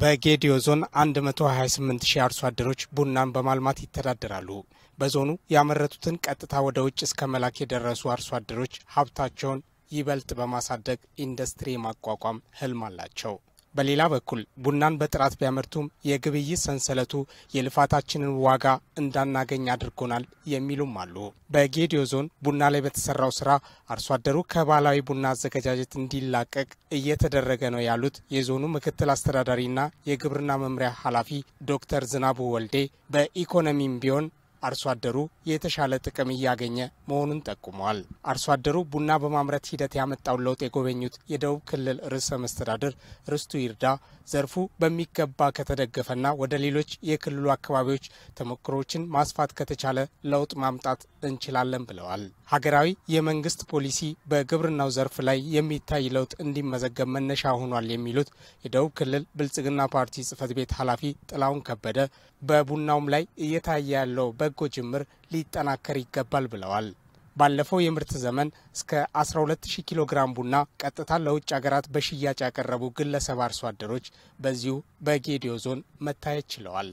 በጌዲዮ ዞን 128 ሺህ አርሶ አደሮች ቡናን በማልማት ይተዳደራሉ። በዞኑ ያመረቱትን ቀጥታ ወደ ውጭ እስከ መላክ የደረሱ አርሶ አደሮች ሀብታቸውን ይበልጥ በማሳደግ ኢንዱስትሪ ማቋቋም ህልም አላቸው። በሌላ በኩል ቡናን በጥራት ቢያመርቱም የግብይት ሰንሰለቱ የልፋታችንን ዋጋ እንዳናገኝ አድርጎናል የሚሉም አሉ። በጌዲዮ ዞን ቡና ላይ በተሰራው ስራ አርሶ አደሩ ከባህላዊ ቡና አዘገጃጀት እንዲላቀቅ እየተደረገ ነው ያሉት የዞኑ ምክትል አስተዳዳሪና የግብርና መምሪያ ኃላፊ ዶክተር ዝናቡ ወልዴ በኢኮኖሚም ቢሆን አርሶ አደሩ የተሻለ ጥቅም እያገኘ መሆኑን ጠቁመዋል። አርሶ አደሩ ቡና በማምረት ሂደት ያመጣውን ለውጥ የጎበኙት የደቡብ ክልል ርዕሰ መስተዳድር ርስቱ ይርዳ ዘርፉ በሚገባ ከተደገፈና ወደ ሌሎች የክልሉ አካባቢዎች ተሞክሮችን ማስፋት ከተቻለ ለውጥ ማምጣት እንችላለን ብለዋል። ሀገራዊ የመንግስት ፖሊሲ በግብርናው ዘርፍ ላይ የሚታይ ለውጥ እንዲመዘገብ መነሻ ሆኗል የሚሉት የደቡብ ክልል ብልጽግና ፓርቲ ጽህፈት ቤት ኃላፊ ጥላሁን ከበደ በቡናውም ላይ እየታየ ያለው በ በጎ ጅምር ሊጠናከር ይገባል ብለዋል። ባለፈው የምርት ዘመን እስከ 120 ኪሎ ግራም ቡና ቀጥታ ለውጭ ሀገራት በሽያጭ ያቀረቡ ግለሰብ አርሶ አደሮች በዚሁ በጌዲዮ ዞን መታየት ችለዋል።